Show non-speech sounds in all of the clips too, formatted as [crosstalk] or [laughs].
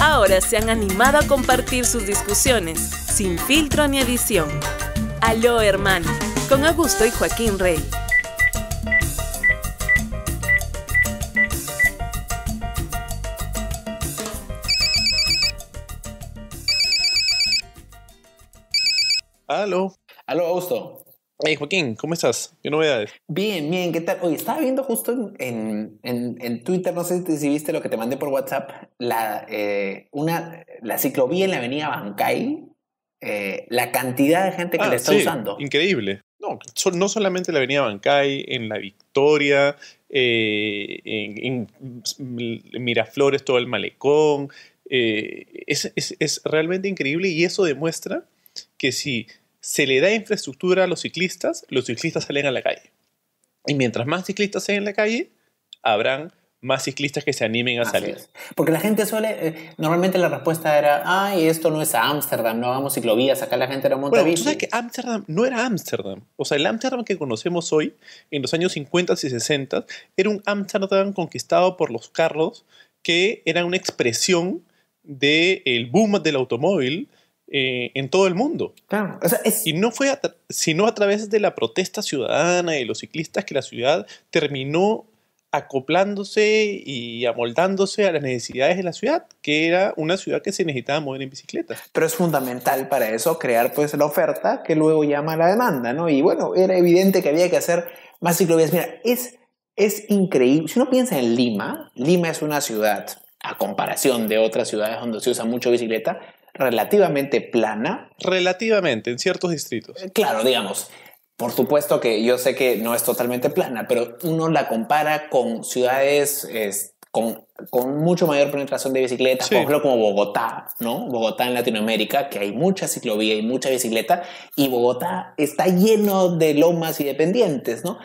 ahora se han animado a compartir sus discusiones, sin filtro ni edición. Aló hermano, con Augusto y Joaquín Rey. Aló. Aló, Augusto. Hey Joaquín, ¿cómo estás? ¿Qué novedades? Bien, bien, ¿qué tal? Oye, estaba viendo justo en, Twitter, no sé si viste lo que te mandé por WhatsApp, la, eh, una, la ciclovía en la avenida Bancay, eh, la cantidad de gente que ah, la está usando. Increíble. No, no solamente la avenida Bancay, en La Victoria, eh, en, Miraflores, todo el malecón. Es, es realmente increíble y eso demuestra que si se le da infraestructura a los ciclistas, los ciclistas salen a la calle. Y mientras más ciclistas salen a la calle, habrán más ciclistas que se animen a salir. Porque la gente suele, eh, normalmente la respuesta era, ay, esto no es Ámsterdam, no vamos ciclovías, acá la gente era monta Bueno, tú sabes que Ámsterdam no era Ámsterdam. O sea, el Ámsterdam que conocemos hoy, en los años 50 y 60, era un Ámsterdam conquistado por los carros, que era una expresión del boom del automóvil, eh, en todo el mundo. Claro. Y no fue sino a través de la protesta ciudadana y de los ciclistas que la ciudad terminó acoplándose y amoldándose a las necesidades de la ciudad, que era una ciudad que se necesitaba mover en bicicleta. Pero es fundamental para eso crear pues la oferta que luego llama la demanda, ¿no? Y bueno, era evidente que había que hacer más ciclovías. Mira, es, es increíble. Si uno piensa en Lima, Lima es una ciudad, a comparación de otras ciudades donde se usa mucho bicicleta, relativamente plana. Relativamente, en ciertos distritos. Eh, claro, digamos. Por supuesto que yo sé que no es totalmente plana, pero uno la compara con ciudades con, con, mucho mayor penetración de bicicletas, por ejemplo como Bogotá, ¿no? Bogotá en Latinoamérica, que hay mucha ciclovía y mucha bicicleta, y Bogotá está lleno de lomas y de pendientes, ¿no?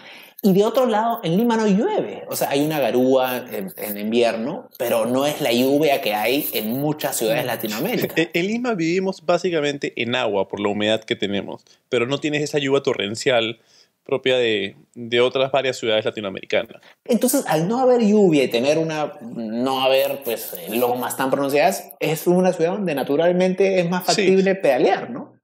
Y de otro lado, en Lima no llueve. O sea, hay una garúa en, invierno, pero no es la lluvia que hay en muchas ciudades latinoamericanas. [laughs] En Lima vivimos básicamente en agua por la humedad que tenemos, pero no tienes esa lluvia torrencial propia de, de, otras varias ciudades latinoamericanas. Entonces, al no haber lluvia y tener una, no haber pues eh, lomas tan pronunciadas, es una ciudad donde naturalmente es más factible pedalear, ¿no?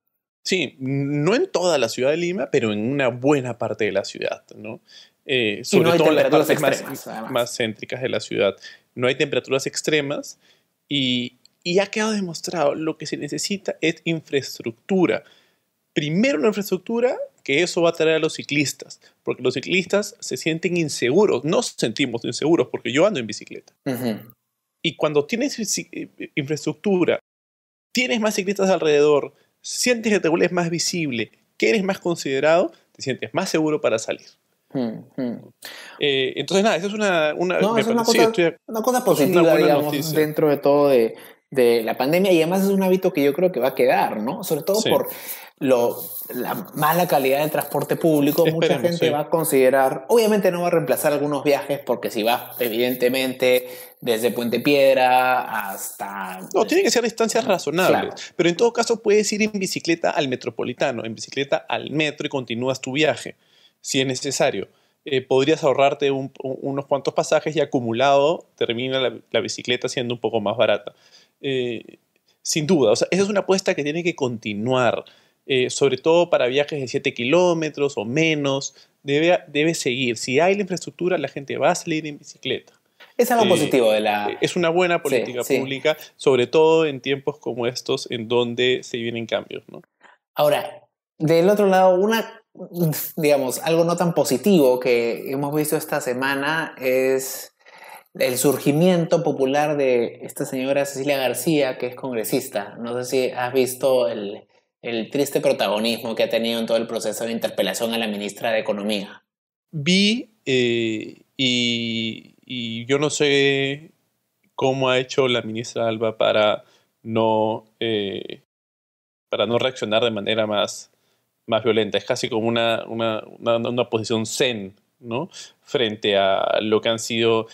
Sí, no en toda la ciudad de Lima, pero en una buena parte de la ciudad, ¿no? Eh, sobre todo en las partes más, céntricas de la ciudad. No hay temperaturas extremas y, y ha quedado demostrado lo que se necesita es infraestructura. Primero una infraestructura que eso va a traer a los ciclistas, porque los ciclistas se sienten inseguros, nos sentimos inseguros porque yo ando en bicicleta. Y cuando tienes eh, infraestructura, tienes más ciclistas alrededor, sientes que te vuelves más visible, que eres más considerado, te sientes más seguro para salir. Hmm, hmm. Eh, entonces, nada, es una, eso es una, cosa, una cosa, positiva, digamos, dentro de todo de, la pandemia y además es un hábito que yo creo que va a quedar, ¿no? Sobre todo por la mala calidad del transporte público, mucha gente va a considerar, obviamente no va a reemplazar algunos viajes, porque si vas, evidentemente, desde Puente Piedra hasta... No, tiene que ser distancias razonables, pero en todo caso puedes ir en bicicleta al metropolitano, en bicicleta al metro y continúas tu viaje, si es necesario. Eh, podrías ahorrarte unos cuantos pasajes y acumulado termina la, bicicleta siendo un poco más barata. Eh, sin duda, o sea, esa es una apuesta que tiene que continuar. Eh, sobre todo para viajes de 7 kilómetros o menos, debe, debe seguir. Si hay la infraestructura, la gente va a salir en bicicleta. Es algo eh, positivo de la... Eh, es una buena política pública, sobre todo en tiempos como estos en donde se vienen cambios. ¿no? Ahora, del otro lado, una, digamos, algo no tan positivo que hemos visto esta semana es el surgimiento popular de esta señora Cecilia García, que es congresista. No sé si has visto el, el triste protagonismo que ha tenido en todo el proceso de interpelación a la ministra de Economía. Vi eh, y, yo no sé cómo ha hecho la ministra Alba para no, eh, para no reaccionar de manera más, más violenta. Es casi como una, posición zen ¿no? frente a lo que han sido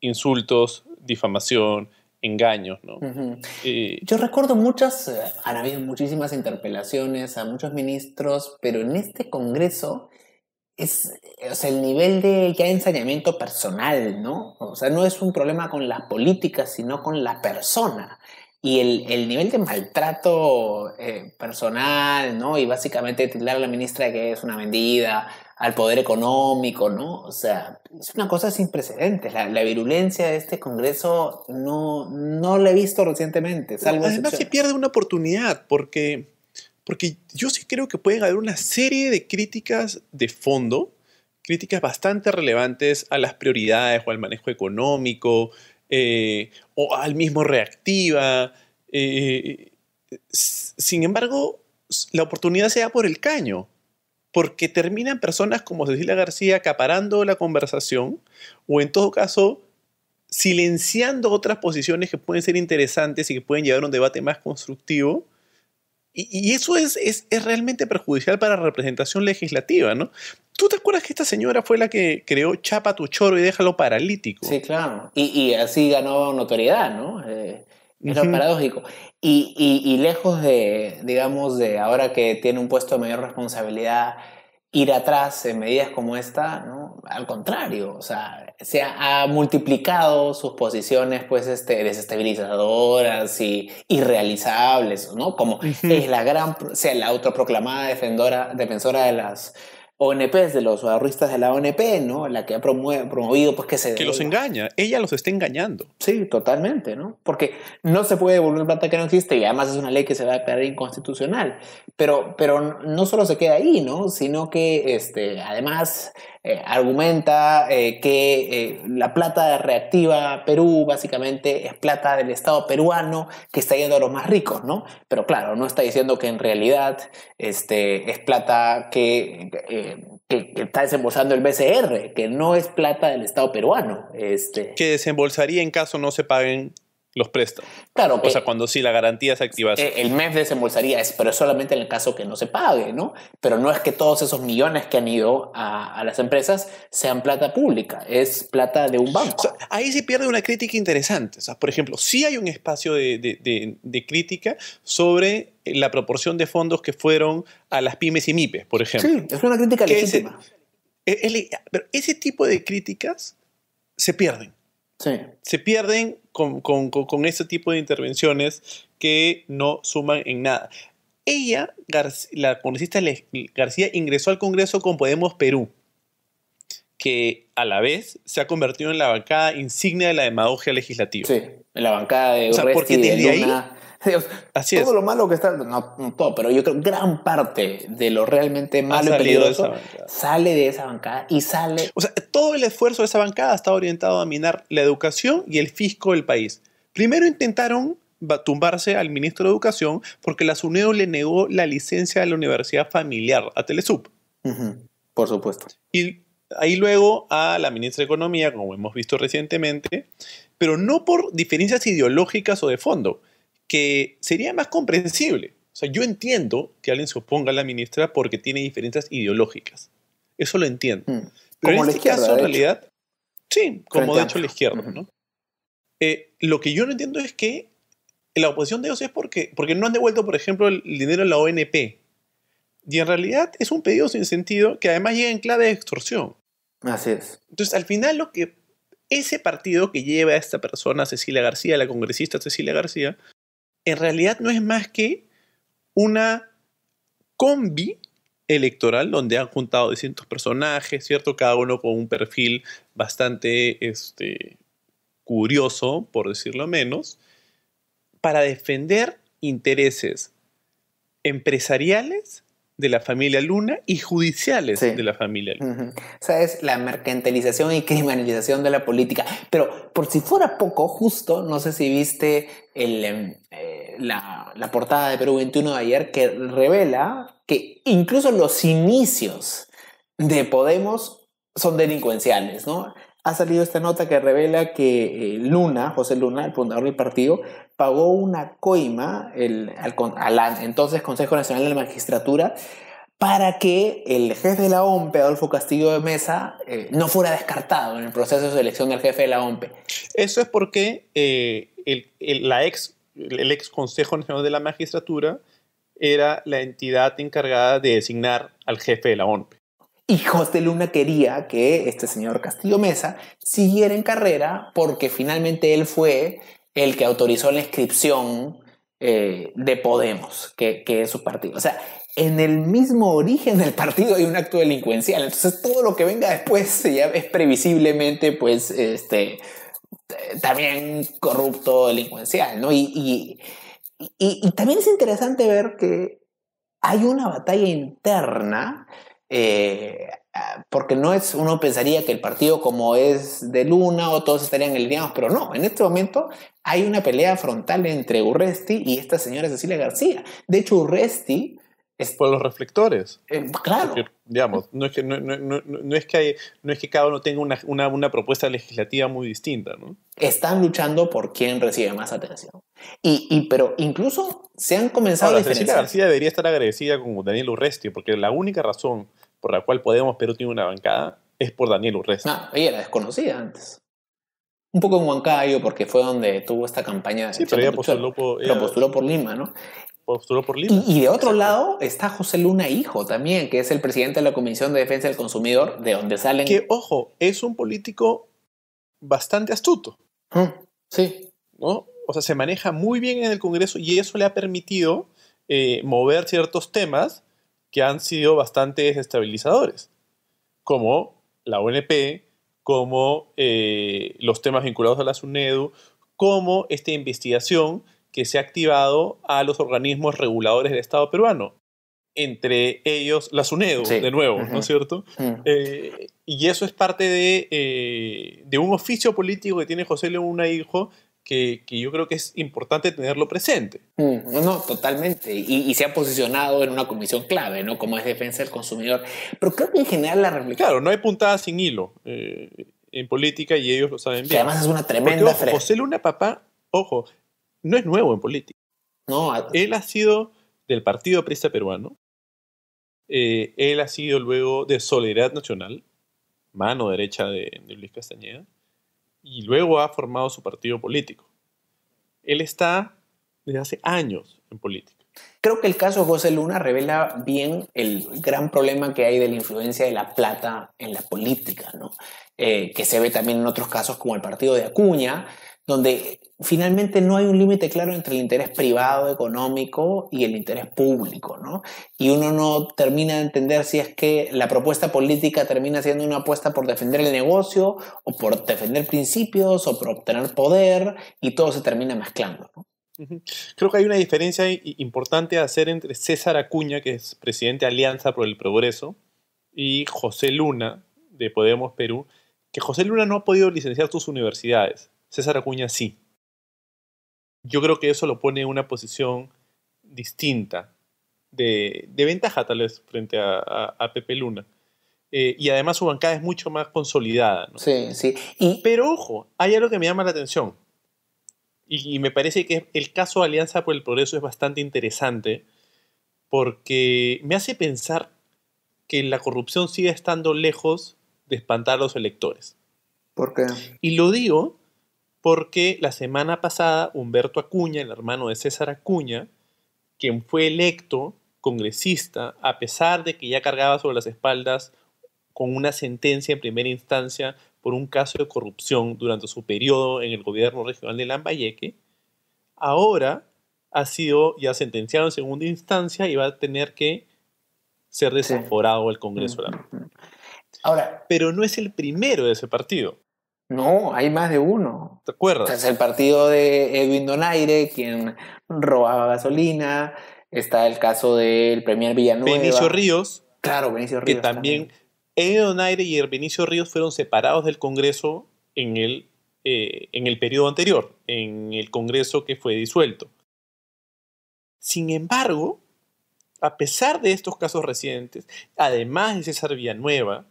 insultos, difamación, engaños, ¿no? Yo recuerdo muchas, eh, han habido muchísimas interpelaciones a muchos ministros, pero en este Congreso es, o el nivel de ya ensañamiento personal, ¿no? O sea, no es un problema con las políticas, sino con la persona. Y el, nivel de maltrato eh, personal, ¿no? Y básicamente titular a la ministra que es una vendida, al poder económico, ¿no? O sea, es una cosa sin precedentes. La, virulencia de este Congreso no, no la he visto recientemente. Además se pierde una oportunidad porque, porque yo sí creo que puede haber una serie de críticas de fondo, críticas bastante relevantes a las prioridades o al manejo económico eh, o al mismo reactiva. Eh, sin embargo, la oportunidad se da por el caño porque terminan personas como Cecilia García acaparando la conversación o en todo caso silenciando otras posiciones que pueden ser interesantes y que pueden llevar a un debate más constructivo. Y, eso es, es, realmente perjudicial para la representación legislativa, ¿no? ¿Tú te acuerdas que esta señora fue la que creó Chapa tu choro y déjalo paralítico? Sí, claro. Y, así ganó notoriedad, ¿no? Eh, es paradójico. Y, lejos de, digamos, de ahora que tiene un puesto de mayor responsabilidad, ir atrás en medidas como esta, ¿no? Al contrario, o sea, se ha, multiplicado sus posiciones, pues, este, desestabilizadoras y irrealizables, ¿no? Como es la gran, sea, la autoproclamada defensora de las ONPs, de los ahorristas de la ONP, ¿no? La que ha promovido pues que se... Que los engaña, ella los está engañando. Sí, totalmente, ¿no? Porque no se puede devolver plata que no existe y además es una ley que se va a declarar inconstitucional. Pero, pero no solo se queda ahí, ¿no? Sino que este, además eh, argumenta eh, que eh, la plata reactiva Perú básicamente es plata del Estado peruano que está yendo a los más ricos, ¿no? Pero claro, no está diciendo que en realidad este, es plata que que, está desembolsando el BCR, que no es plata del Estado peruano. Este. Que desembolsaría en caso no se paguen los préstamos. Claro. O sea, eh, cuando sí la garantía se activa. Eh, el MEF desembolsaría pero es solamente en el caso que no se pague, ¿no? Pero no es que todos esos millones que han ido a, las empresas sean plata pública, es plata de un banco. ahí se pierde una crítica interesante. O sea, por ejemplo, sí hay un espacio de, de, crítica sobre la proporción de fondos que fueron a las pymes y MIPES, por ejemplo. Sí, es una crítica legítima. pero ese tipo de críticas se pierden. Se pierden con, con, este tipo de intervenciones que no suman en nada. Ella, la congresista García, ingresó al Congreso con Podemos Perú, que a la vez se ha convertido en la bancada insignia de la demagogia legislativa. Sí, en la bancada de porque desde ahí, todo lo malo que está, no, todo, pero yo creo gran parte de lo realmente malo y peligroso sale de esa bancada y sale. O sea, todo el esfuerzo de esa bancada está orientado a minar la educación y el fisco del país. Primero intentaron tumbarse al ministro de Educación porque la SUNEO le negó la licencia de la Universidad Familiar a Telesub. Por supuesto. Y ahí luego a la ministra de Economía, como hemos visto recientemente, pero no por diferencias ideológicas o de fondo, que sería más comprensible. O sea, yo entiendo que alguien se oponga a la ministra porque tiene diferencias ideológicas. Eso lo entiendo. Hmm. Pero en este caso, en realidad, sí, como de hecho la izquierda, eh, lo que yo no entiendo es que la oposición de ellos es porque, porque no han devuelto, por ejemplo, el dinero a la ONP. Y en realidad es un pedido sin sentido que además llega en clave de extorsión. Así es. Entonces, al final, lo que ese partido que lleva a esta persona, Cecilia García, la congresista Cecilia García, en realidad no es más que una combi electoral donde han juntado distintos personajes, ¿cierto? Cada uno con un perfil bastante este, curioso, por decirlo menos, para defender intereses empresariales de la familia Luna y judiciales de la familia Luna. O sea, es la mercantilización y criminalización de la política. Pero por si fuera poco, justo, no sé si viste em, eh, la, la portada de Perú 21 de ayer que revela que incluso los inicios de Podemos son delincuenciales, ¿no? ha salido esta nota que revela que eh, Luna, José Luna, el fundador del partido, pagó una coima al, entonces Consejo Nacional de la Magistratura para que el jefe de la OMP, Adolfo Castillo de Mesa, eh, no fuera descartado en el proceso de selección del jefe de la OMP. Eso es porque eh, el, la ex, el ex Consejo Nacional de la Magistratura era la entidad encargada de designar al jefe de la ONPE. Y de Luna quería que este señor Castillo Mesa siguiera en carrera porque finalmente él fue el que autorizó la inscripción eh, de Podemos, que, es su partido. O sea, en el mismo origen del partido hay un acto delincuencial. Entonces todo lo que venga después es previsiblemente, pues, este, también corrupto, delincuencial, ¿no? y también es interesante ver que hay una batalla interna eh, ah, porque no es, uno pensaría que el partido como es de Luna o todos estarían alineados, pero no, en este momento hay una pelea frontal entre Urresti y esta señora Cecilia García. De hecho, Urresti por los reflectores. Eh, claro. digamos, no es que, no, no, no, no es que, hay, no es que cada uno tenga una, una, una, propuesta legislativa muy distinta, ¿no? Están luchando por quién recibe más atención. Y, y pero incluso se han comenzado a diferenciar. García debería estar agradecida con Daniel Urresti, porque la única razón por la cual Podemos Perú tiene una bancada es por Daniel Urresti. Ah, ella era desconocida antes un poco en Huancayo, porque fue donde tuvo esta campaña. Sí, pero ella postuló, por, postuló por Lima, ¿no? Y, de otro lado está José Luna Hijo también, que es el presidente de la Comisión de Defensa del Consumidor, de donde salen... Que, ojo, es un político bastante astuto. Ah, sí. ¿No? O sea, se maneja muy bien en el Congreso y eso le ha permitido eh, mover ciertos temas que han sido bastante desestabilizadores, como la ONP, como eh, los temas vinculados a la SUNEDU, e como esta investigación que se ha activado a los organismos reguladores del Estado peruano, entre ellos la SUNEDO, de nuevo, ¿no es cierto? Mm. Eh, y eso es parte de, eh, de, un oficio político que tiene José Luna Hijo que, yo creo que es importante tenerlo presente. no, mm, no, totalmente. Y, se ha posicionado en una comisión clave, ¿no? Como es defensa del consumidor. Pero creo que en general la República... Claro, no hay puntada sin hilo eh, en política y ellos lo saben bien. Que además es una tremenda... Porque, José Luna Papá, ojo, no es nuevo en política. No, él ha sido del Partido Prista Peruano, eh, él ha sido luego de Solidaridad Nacional, mano derecha de, de, Luis Castañeda, y luego ha formado su partido político. Él está desde hace años en política. Creo que el caso José Luna revela bien el gran problema que hay de la influencia de la plata en la política, eh, que se ve también en otros casos como el partido de Acuña, donde finalmente no hay un límite claro entre el interés privado, económico y el interés público, Y uno no termina de entender si es que la propuesta política termina siendo una apuesta por defender el negocio o por defender principios o por obtener poder y todo se termina mezclando, Creo que hay una diferencia importante a hacer entre César Acuña, que es presidente de Alianza por el Progreso, y José Luna, de Podemos Perú, que José Luna no ha podido licenciar sus universidades. César Acuña sí. Yo creo que eso lo pone en una posición distinta, de, de ventaja tal vez frente a, Pepe Luna. Eh, y además su bancada es mucho más consolidada. Sí, sí. Pero ojo, hay algo que me llama la atención. Y, me parece que el caso Alianza por el Progreso es bastante interesante porque me hace pensar que la corrupción sigue estando lejos de espantar a los electores. ¿Por qué? Y lo digo porque la semana pasada Humberto Acuña, el hermano de César Acuña, quien fue electo congresista, a pesar de que ya cargaba sobre las espaldas con una sentencia en primera instancia por un caso de corrupción durante su periodo en el gobierno regional de Lambayeque, ahora ha sido ya sentenciado en segunda instancia y va a tener que ser desenforado al Congreso. Ahora, pero no es el primero de ese partido. No, hay más de uno. ¿Te acuerdas? Es el partido de Edwin Donaire, quien robaba gasolina. Está el caso del Premier Villanueva. Benicio Ríos. Claro, Benicio Ríos. Que también, Edwin Donaire y el Benicio Ríos fueron separados del Congreso en el, eh, en el periodo anterior, en el Congreso que fue disuelto. Sin embargo, a pesar de estos casos recientes, además de César Villanueva,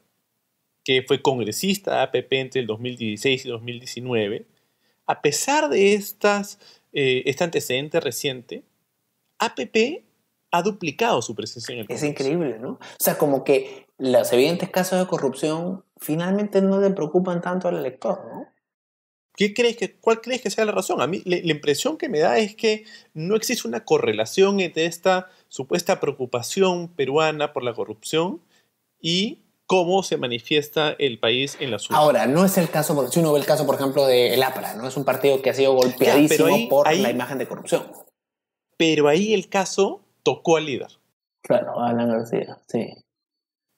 que fue congresista de APP entre el 2016 y 2019, a pesar de estas, eh, este antecedente reciente, APP ha duplicado su presencia en el Congreso. Es increíble, ¿no? O sea, como que los evidentes casos de corrupción finalmente no le preocupan tanto al elector, ¿no? ¿Qué crees que, ¿Cuál crees que sea la razón? A mí la impresión que me da es que no existe una correlación entre esta supuesta preocupación peruana por la corrupción y cómo se manifiesta el país en la suya. Ahora, no es el caso, porque si uno ve el caso, por ejemplo, de El APRA, ¿no? Es un partido que ha sido golpeadísimo por la imagen de corrupción. Pero ahí el caso tocó al líder. Claro, Alan García, sí.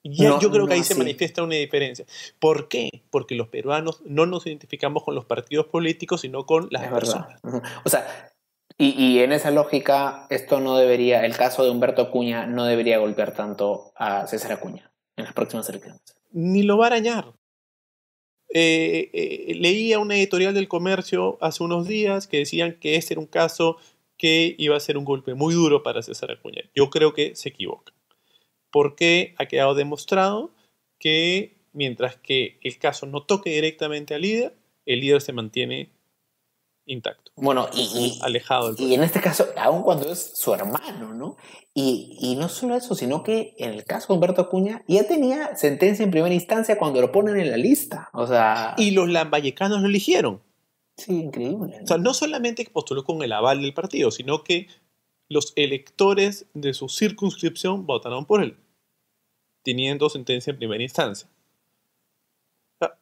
yo creo que ahí se manifiesta una diferencia. ¿Por qué? Porque los peruanos no nos identificamos con los partidos políticos, sino con las personas. O sea, y, en esa lógica, esto no debería, el caso de Humberto Acuña no debería golpear tanto a César Acuña en las próximas elecciones. Ni lo va a arañar. Eh, eh, leía una editorial del comercio hace unos días que decían que este era un caso que iba a ser un golpe muy duro para César Acuña. Yo creo que se equivoca. Porque ha quedado demostrado que mientras que el caso no toque directamente al líder, el líder se mantiene intacto. Bueno, y, y alejado. y en este caso, aun cuando es su hermano, ¿no? Y, no solo eso, sino que en el caso de Humberto Acuña ya tenía sentencia en primera instancia cuando lo ponen en la lista. O sea. Y los lambayecanos lo eligieron. Sí, increíble. O sea, no solamente postuló con el aval del partido, sino que los electores de su circunscripción votaron por él, teniendo sentencia en primera instancia.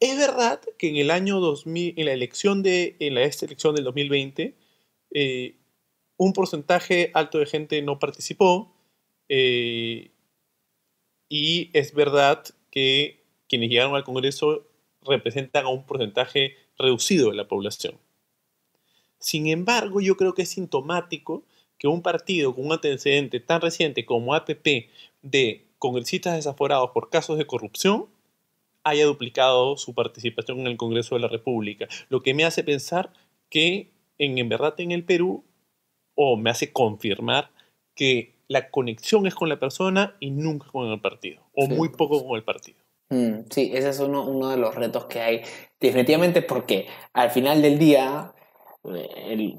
Es verdad que en el año 2000, en la elección de, elección del 2020, eh, un porcentaje alto de gente no participó eh, y es verdad que quienes llegaron al Congreso representan a un porcentaje reducido de la población. Sin embargo, yo creo que es sintomático que un partido con un antecedente tan reciente como APP de congresistas desaforados por casos de corrupción haya duplicado su participación en el Congreso de la República, lo que me hace pensar que en, verdad en el Perú, o me hace confirmar que la conexión es con la persona y nunca con el partido, o muy poco con el partido. Mm, sí, ese es uno, uno de los retos que hay, definitivamente porque al final del día el,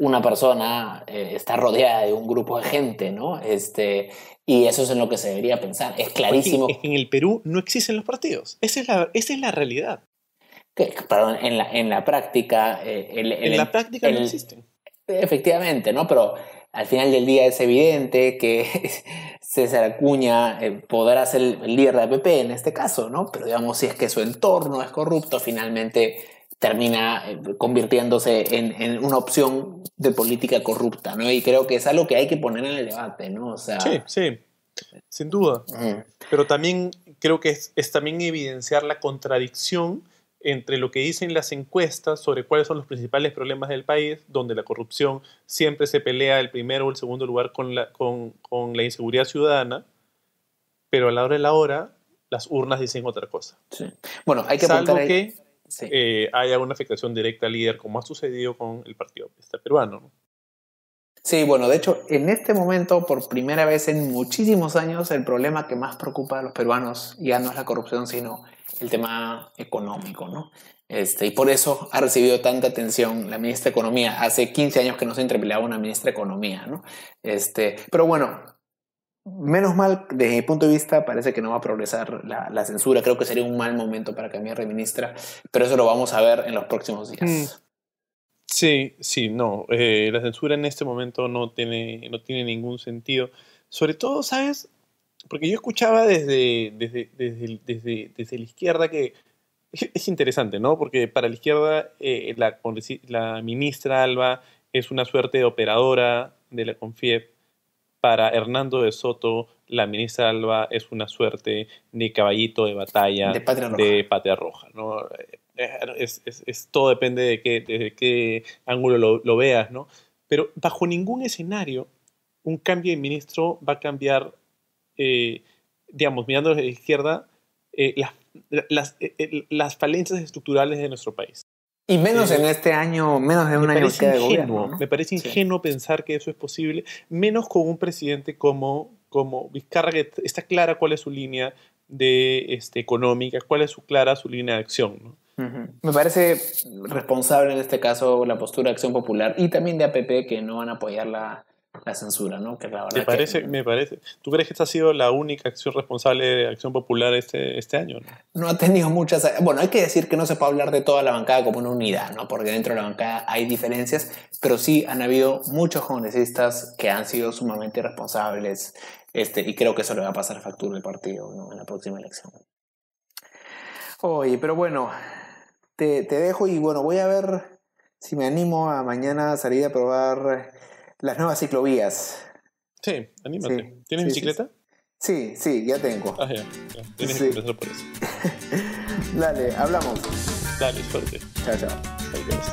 una persona eh, está rodeada de un grupo de gente, ¿no? Este, y eso es en lo que se debería pensar. Es clarísimo. en el Perú no existen los partidos. Esa es la, es la realidad. Que, perdón, en la, práctica. en la práctica eh, no existen. Efectivamente, ¿no? Pero al final del día es evidente que [laughs] César Acuña eh, podrá ser el líder de PP en este caso, ¿no? Pero digamos, si es que su entorno es corrupto, finalmente termina eh, convirtiéndose en, una opción de política corrupta, ¿no? Y creo que es algo que hay que poner en el debate, ¿no? O sea, sí, sí, sin duda. Pero también creo que es, también evidenciar la contradicción entre lo que dicen las encuestas sobre cuáles son los principales problemas del país, donde la corrupción siempre se pelea el primero o el segundo lugar con la, con, la inseguridad ciudadana, pero a la hora de la hora las urnas dicen otra cosa. Bueno, hay que apuntar ahí. que eh, Hay alguna una afectación directa al líder, como ha sucedido con el Partido este Peruano. Sí, bueno, de hecho, en este momento, por primera vez en muchísimos años, el problema que más preocupa a los peruanos ya no es la corrupción, sino el tema económico, ¿no? Este, y por eso ha recibido tanta atención la ministra de Economía. Hace 15 años que no se interpelaba una ministra de Economía, Este, pero bueno, menos mal, desde mi punto de vista, parece que no va a progresar la, censura. Creo que sería un mal momento para cambiar de ministra, pero eso lo vamos a ver en los próximos días. Mm. Sí, sí, no. Eh, la censura en este momento no tiene, ningún sentido. Sobre todo, ¿sabes? Porque yo escuchaba desde, desde, desde, desde, la izquierda que es interesante, ¿no? Porque para la izquierda eh, la, la ministra Alba es una suerte de operadora de la CONFIEP para Hernando de Soto, la ministra Alba es una suerte ni caballito de batalla de patria roja. Eh, todo depende de qué, qué ángulo lo, veas, ¿no? Pero bajo ningún escenario un cambio de ministro va a cambiar, eh, digamos, mirando desde la izquierda, eh, eh, las falencias estructurales de nuestro país. Y menos eh, en este año, menos en un año que de gobierno. Me parece ingenuo pensar que eso es posible, menos con un presidente como, como Vizcarra, que está clara cuál es su línea de, este, económica, cuál es su clara su línea de acción. Me parece responsable en este caso la postura de Acción Popular y también de APP que no van a apoyar la, la censura, ¿no? Que me parece, me parece. ¿Tú crees que esta ha sido la única acción responsable de Acción Popular este, este año? ¿no? ha tenido muchas. Bueno, hay que decir que no se puede hablar de toda la bancada como una unidad, ¿no? Porque dentro de la bancada hay diferencias, pero sí han habido muchos congresistas que han sido sumamente responsables este, y creo que eso le va a pasar a factura al partido en la próxima elección. Oye, pero bueno, te, te dejo y bueno, voy a ver si me animo a mañana salir a probar las nuevas ciclovías. Sí, anímate. ¿Tienes bicicleta? Sí, sí, ya tengo. Ah, ya. Tienes que empezar por [laughs] Dale, hablamos. Dale, suerte. Chao, chao. Adiós.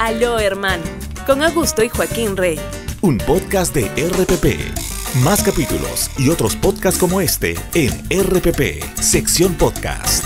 Aló, hermano. Con Augusto y Joaquín Rey. Un podcast de RPP. Más capítulos y otros podcasts como este en RPP, sección podcast.